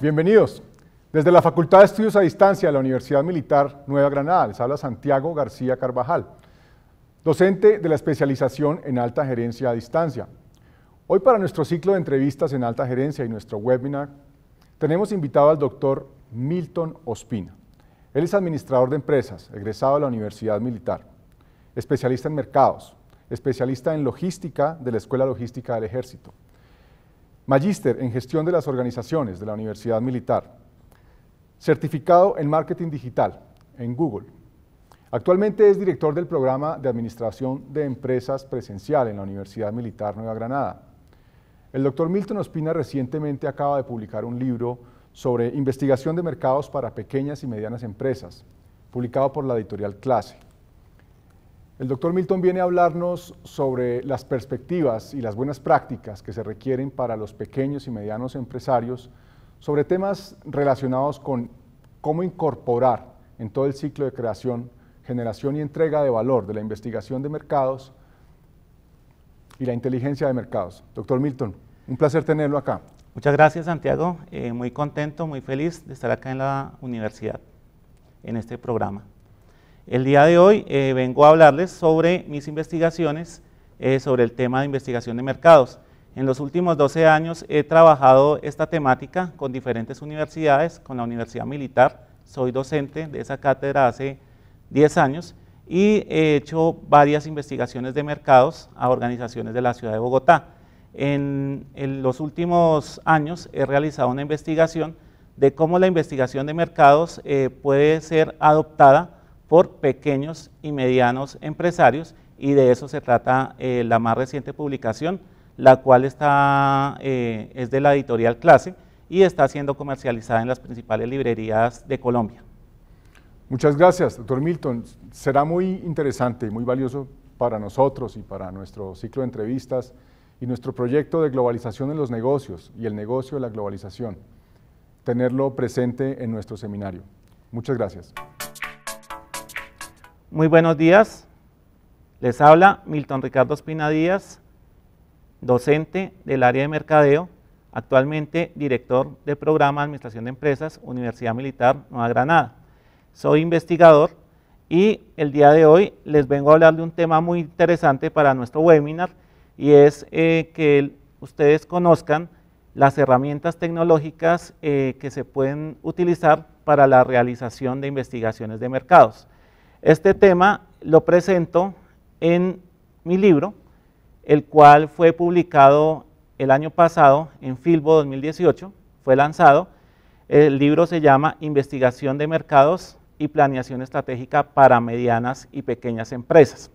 Bienvenidos. Desde la Facultad de Estudios a Distancia de la Universidad Militar Nueva Granada, les habla Santiago García Carvajal, docente de la especialización en Alta Gerencia a Distancia. Hoy para nuestro ciclo de entrevistas en Alta Gerencia y nuestro webinar, tenemos invitado al doctor Milton Ospina. Él es administrador de empresas, egresado de la Universidad Militar, especialista en mercados, especialista en logística de la Escuela Logística del Ejército, Magíster en Gestión de las Organizaciones de la Universidad Militar. Certificado en Marketing Digital en Google. Actualmente es director del programa de Administración de Empresas Presencial en la Universidad Militar Nueva Granada. El doctor Milton Ospina recientemente acaba de publicar un libro sobre investigación de mercados para pequeñas y medianas empresas, publicado por la editorial Clase. El doctor Milton viene a hablarnos sobre las perspectivas y las buenas prácticas que se requieren para los pequeños y medianos empresarios, sobre temas relacionados con cómo incorporar en todo el ciclo de creación, generación y entrega de valor de la investigación de mercados y la inteligencia de mercados. Doctor Milton, un placer tenerlo acá. Muchas gracias, Santiago. Eh, muy contento, muy feliz de estar acá en la universidad, en este programa. El día de hoy eh, vengo a hablarles sobre mis investigaciones eh, sobre el tema de investigación de mercados. En los últimos 12 años he trabajado esta temática con diferentes universidades, con la Universidad Militar, soy docente de esa cátedra hace 10 años y he hecho varias investigaciones de mercados a organizaciones de la ciudad de Bogotá. En, los últimos años he realizado una investigación de cómo la investigación de mercados eh, puede ser adoptada por pequeños y medianos empresarios y de eso se trata eh, la más reciente publicación, la cual está, eh, es de la editorial Clase y está siendo comercializada en las principales librerías de Colombia. Muchas gracias, doctor Milton. Será muy interesante, y muy valioso para nosotros y para nuestro ciclo de entrevistas y nuestro proyecto de globalización en los negocios y el negocio de la globalización, tenerlo presente en nuestro seminario. Muchas gracias. Muy buenos días. Les habla Milton Ricardo Espina Díaz, docente del área de mercadeo, actualmente director del programa Administración de Empresas, Universidad Militar Nueva Granada. Soy investigador y el día de hoy les vengo a hablar de un tema muy interesante para nuestro webinar y es eh, que ustedes conozcan las herramientas tecnológicas eh, que se pueden utilizar para la realización de investigaciones de mercados. Este tema lo presento en mi libro, el cual fue publicado el año pasado en Filbo 2018, fue lanzado. El libro se llama Investigación de Mercados y Planeación Estratégica para Medianas y Pequeñas Empresas.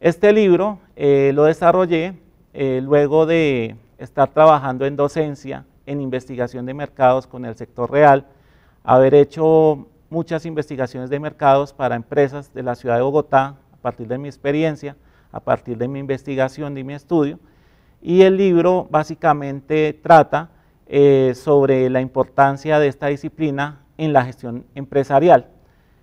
Este libro eh, lo desarrollé eh, luego de estar trabajando en docencia, en investigación de mercados con el sector real, haber hecho muchas investigaciones de mercados para empresas de la ciudad de Bogotá, a partir de mi experiencia, a partir de mi investigación y mi estudio. Y el libro básicamente trata eh, sobre la importancia de esta disciplina en la gestión empresarial.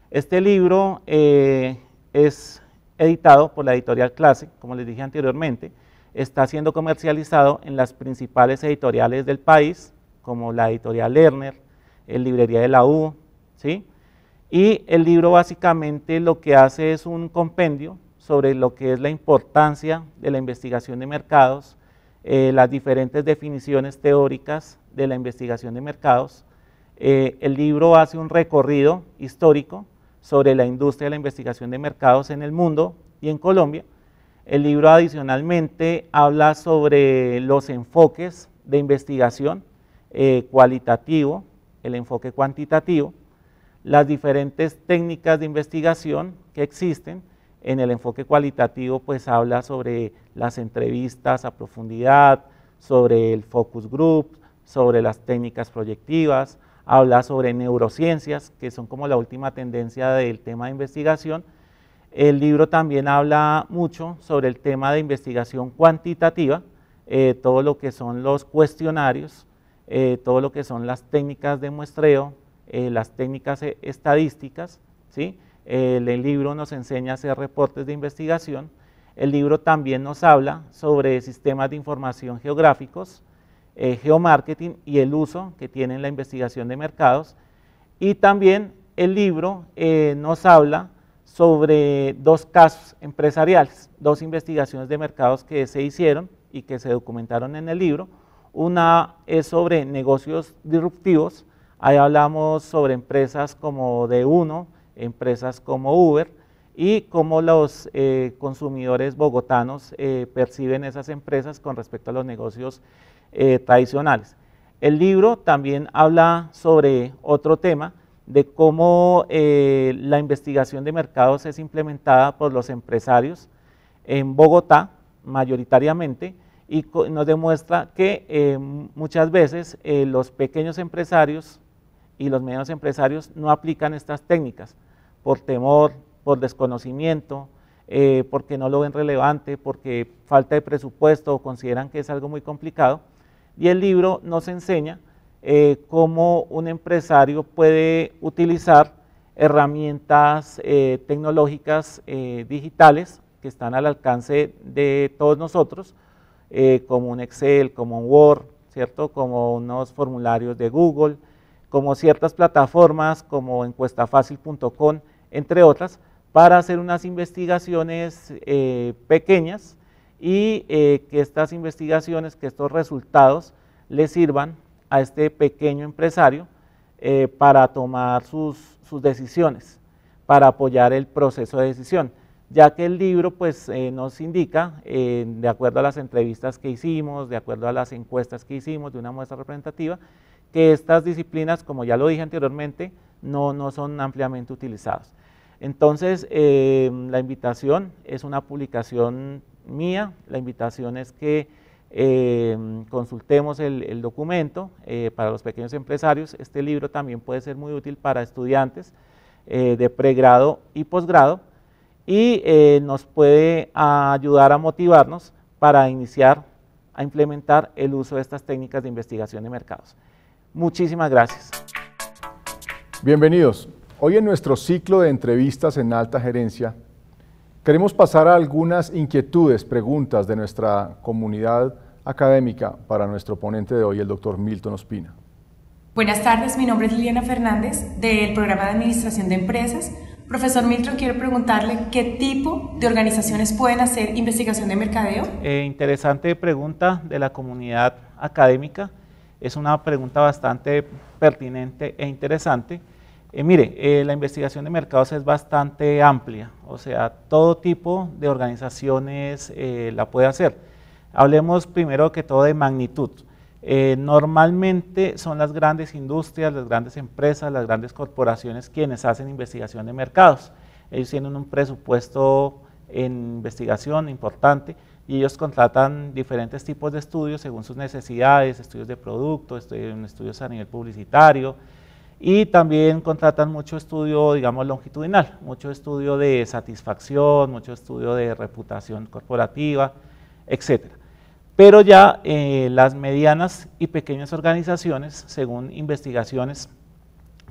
Este libro eh, es editado por la editorial Clase, como les dije anteriormente, está siendo comercializado en las principales editoriales del país, como la editorial Lerner, el Librería de la U, ¿sí? Y el libro básicamente lo que hace es un compendio sobre lo que es la importancia de la investigación de mercados, eh, las diferentes definiciones teóricas de la investigación de mercados. Eh, el libro hace un recorrido histórico sobre la industria de la investigación de mercados en el mundo y en Colombia. El libro adicionalmente habla sobre los enfoques de investigación eh, cualitativo, el enfoque cuantitativo, las diferentes técnicas de investigación que existen. En el enfoque cualitativo pues habla sobre las entrevistas a profundidad, sobre el focus group, sobre las técnicas proyectivas, habla sobre neurociencias, que son como la última tendencia del tema de investigación. El libro también habla mucho sobre el tema de investigación cuantitativa, eh, todo lo que son los cuestionarios, eh, todo lo que son las técnicas de muestreo, eh, las técnicas eh, estadísticas, ¿sí? El, libro nos enseña a hacer reportes de investigación, el libro también nos habla sobre sistemas de información geográficos, eh, geomarketing y el uso que tiene la investigación de mercados, y también el libro nos habla sobre dos casos empresariales, dos investigaciones de mercados que se hicieron y que se documentaron en el libro. Una es sobre negocios disruptivos Ahí hablamos sobre empresas como D1, empresas como Uber y cómo los eh, consumidores bogotanos eh, perciben esas empresas con respecto a los negocios eh, tradicionales. El libro también habla sobre otro tema, de cómo la investigación de mercados es implementada por los empresarios en Bogotá, mayoritariamente, y nos demuestra que muchas veces los pequeños empresarios y los medianos empresarios no aplican estas técnicas por temor, por desconocimiento, eh, porque no lo ven relevante, porque falta de presupuesto o consideran que es algo muy complicado. Y el libro nos enseña eh, cómo un empresario puede utilizar herramientas eh, tecnológicas digitales que están al alcance de todos nosotros, como un Excel, como un Word, ¿cierto? como unos formularios de Google, como ciertas plataformas como encuestafacil.com, entre otras, para hacer unas investigaciones eh, pequeñas y eh, que estas investigaciones, que estos resultados le sirvan a este pequeño empresario eh, para tomar sus, sus, decisiones, para apoyar el proceso de decisión, ya que el libro pues, nos indica, de acuerdo a las entrevistas que hicimos, de acuerdo a las encuestas que hicimos de una muestra representativa, que estas disciplinas, como ya lo dije anteriormente, no, son ampliamente utilizadas. Entonces, em, la invitación es una publicación mía, la invitación es que em, consultemos el, documento eh, para los pequeños empresarios. Este libro también puede ser muy útil para estudiantes eh, de pregrado y posgrado y eh, nos puede ayudar a motivarnos para iniciar a implementar el uso de estas técnicas de investigación de mercados. Muchísimas gracias. Bienvenidos. Hoy en nuestro ciclo de entrevistas en alta gerencia, queremos pasar a algunas inquietudes, preguntas de nuestra comunidad académica para nuestro ponente de hoy, el doctor Milton Ospina. Buenas tardes, mi nombre es Liliana Fernández del programa de Administración de Empresas. Profesor Milton, quiero preguntarle qué tipo de organizaciones pueden hacer investigación de mercadeo. Eh, interesante pregunta de la comunidad académica es una pregunta bastante pertinente e interesante. Eh, mire, eh, la investigación de mercados es bastante amplia, o sea, todo tipo de organizaciones eh, la puede hacer. Hablemos primero que todo de magnitud. normalmente son las grandes industrias, las grandes empresas, las grandes corporaciones quienes hacen investigación de mercados. Ellos tienen un presupuesto en investigación importante, y ellos contratan diferentes tipos de estudios según sus necesidades, estudios de producto, estudios a nivel publicitario, y también contratan mucho estudio, digamos, longitudinal, mucho estudio de satisfacción, mucho estudio de reputación corporativa, etc. Pero ya eh, las medianas y pequeñas organizaciones, según investigaciones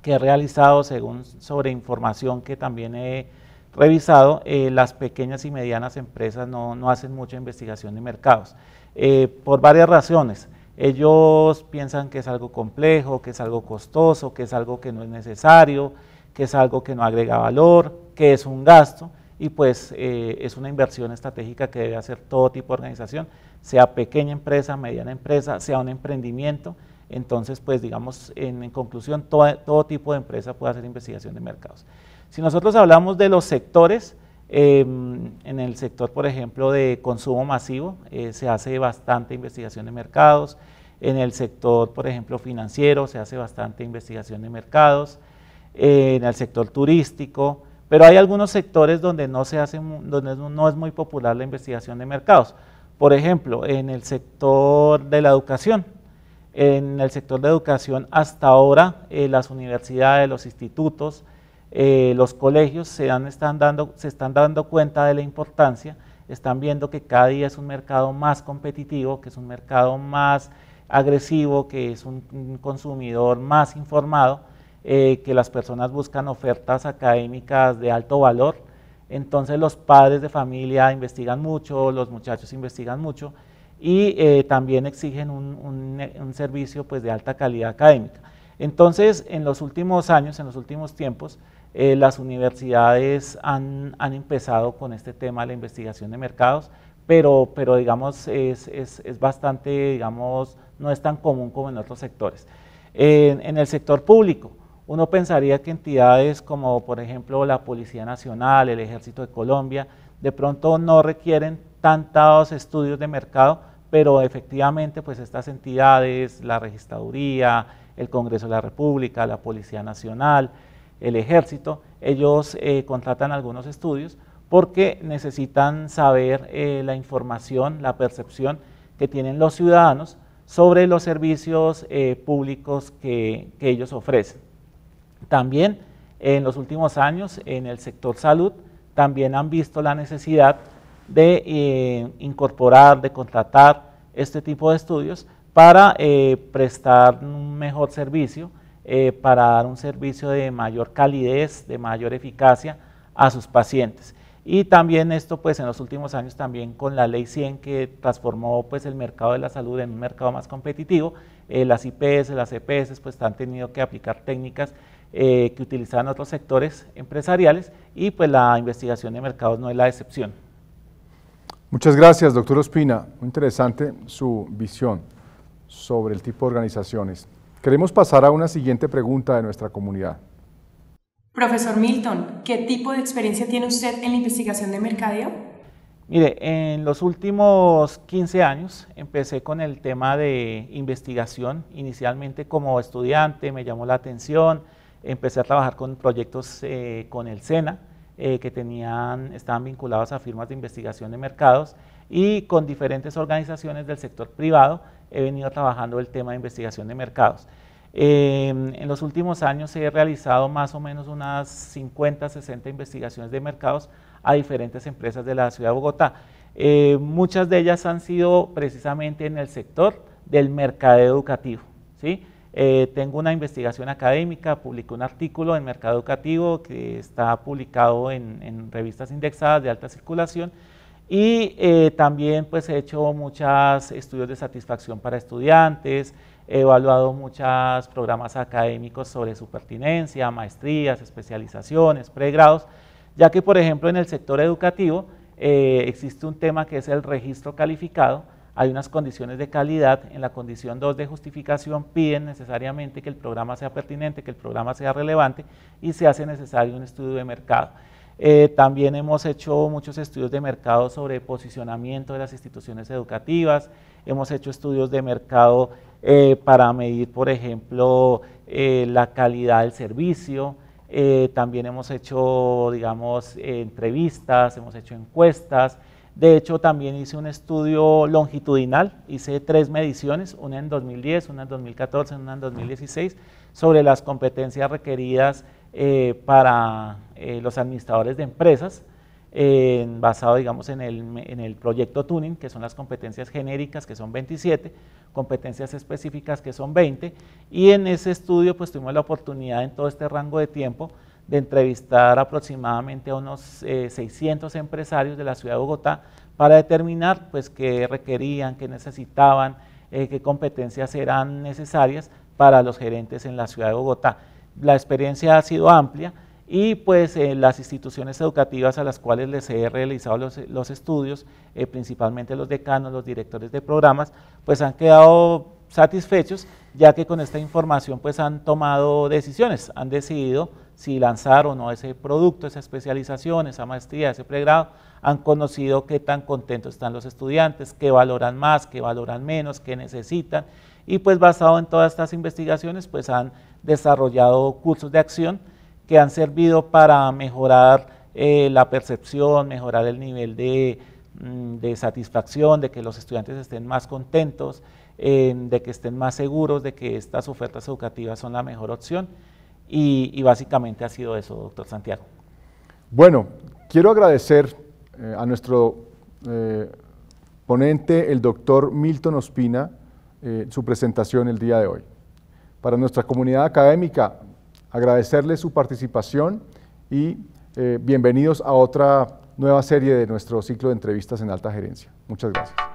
que he realizado, según sobre información que también he revisado, eh, las pequeñas y medianas empresas no, hacen mucha investigación de mercados, eh, por varias razones. Ellos piensan que es algo complejo, que es algo costoso, que es algo que no es necesario, que es algo que no agrega valor, que es un gasto y pues eh, es una inversión estratégica que debe hacer todo tipo de organización, sea pequeña empresa, mediana empresa, sea un emprendimiento, entonces, pues digamos, en, conclusión, todo tipo de empresa puede hacer investigación de mercados. Si nosotros hablamos de los sectores, em, en el sector, por ejemplo, de consumo masivo, eh, se hace bastante investigación de mercados. En el sector, por ejemplo, financiero, se hace bastante investigación de mercados. en el sector turístico, pero hay algunos sectores donde no se donde no es muy popular la investigación de mercados. Por ejemplo, en el sector de la educación, en el sector de educación hasta ahora eh, las universidades, los institutos, eh, los colegios se, están dando, cuenta de la importancia, están viendo que cada día es un mercado más competitivo, que es un mercado más agresivo, que es un, consumidor más informado, eh, que las personas buscan ofertas académicas de alto valor. Entonces los padres de familia investigan mucho, los muchachos investigan mucho y eh, también exigen un, servicio pues, de alta calidad académica. Entonces, en los últimos años, en los últimos tiempos, eh, las universidades han, empezado con este tema de la investigación de mercados, pero, digamos, es, es, bastante, digamos, no es tan común como en otros sectores. En, en, el sector público, uno pensaría que entidades como, por ejemplo, la Policía Nacional, el Ejército de Colombia, de pronto no requieren tantos estudios de mercado, pero efectivamente pues estas entidades, la registraduría, el Congreso de la República, la Policía Nacional, el Ejército, ellos eh, contratan algunos estudios porque necesitan saber eh, la información, la percepción que tienen los ciudadanos sobre los servicios eh, públicos que, que, ellos ofrecen. También en los últimos años en el sector salud también han visto la necesidad de eh, incorporar, de contratar este tipo de estudios para eh, prestar un mejor servicio, eh, para dar un servicio de mayor calidez, de mayor eficacia a sus pacientes. Y también esto pues en los últimos años también con la ley 100 que transformó pues el mercado de la salud en un mercado más competitivo, las IPS, las EPS pues han tenido que aplicar técnicas que utilizan otros sectores empresariales y pues la investigación de mercados no es la excepción. Muchas gracias, doctor Ospina. Muy interesante su visión sobre el tipo de organizaciones. Queremos pasar a una siguiente pregunta de nuestra comunidad. Profesor Milton, ¿qué tipo de experiencia tiene usted en la investigación de mercadeo? Mire, en los últimos 15 años empecé con el tema de investigación, inicialmente como estudiante, me llamó la atención, empecé a trabajar con proyectos eh, con el SENA, eh, que tenían, estaban vinculados a firmas de investigación de mercados y con diferentes organizaciones del sector privado he venido trabajando el tema de investigación de mercados. Eh, en los últimos años he realizado más o menos unas 50, 60 investigaciones de mercados a diferentes empresas de la ciudad de Bogotá. Eh, muchas de ellas han sido precisamente en el sector del mercado educativo. ¿sí? Eh, tengo una investigación académica, publiqué un artículo en Mercado Educativo que está publicado en, revistas indexadas de alta circulación y eh, también pues he hecho muchos estudios de satisfacción para estudiantes, he evaluado muchos programas académicos sobre su pertinencia, maestrías, especializaciones, pregrados, ya que por ejemplo en el sector educativo eh, existe un tema que es el registro calificado, hay unas condiciones de calidad. En la condición 2 de justificación piden necesariamente que el programa sea pertinente, que el programa sea relevante y se hace necesario un estudio de mercado. Eh, también hemos hecho muchos estudios de mercado sobre posicionamiento de las instituciones educativas, hemos hecho estudios de mercado eh, para medir, por ejemplo, eh, la calidad del servicio, también hemos hecho, digamos, entrevistas, hemos hecho encuestas, de hecho, también hice un estudio longitudinal, hice tres mediciones, una en 2010, una en 2014, una en 2016, sobre las competencias requeridas eh, para eh, los administradores de empresas, eh, basado, digamos, en el, en el proyecto Tuning, que son las competencias genéricas, que son 27, competencias específicas, que son 20, y en ese estudio, pues tuvimos la oportunidad en todo este rango de tiempo de entrevistar aproximadamente a unos 600 eh, empresarios de la ciudad de Bogotá para determinar pues qué requerían, qué necesitaban, eh, qué competencias eran necesarias para los gerentes en la ciudad de Bogotá. La experiencia ha sido amplia y pues eh, las instituciones educativas a las cuales les he realizado los, los estudios, principalmente los decanos, los directores de programas, pues han quedado satisfechos ya que con esta información pues han tomado decisiones, han decidido si lanzaron o no ese producto, esa especialización, esa maestría, ese pregrado, han conocido qué tan contentos están los estudiantes, qué valoran más, qué valoran menos, qué necesitan. Y pues basado en todas estas investigaciones, pues han desarrollado cursos de acción que han servido para mejorar eh, la percepción, mejorar el nivel mm, de, satisfacción, de que los estudiantes estén más contentos, eh, de que estén más seguros de que estas ofertas educativas son la mejor opción y, básicamente ha sido eso, doctor Santiago. Bueno, quiero agradecer eh, a nuestro eh, ponente, el doctor Milton Ospina, eh, su presentación el día de hoy. Para nuestra comunidad académica, agradecerle su participación y bienvenidos a otra nueva serie de nuestro ciclo de entrevistas en alta gerencia. Muchas gracias.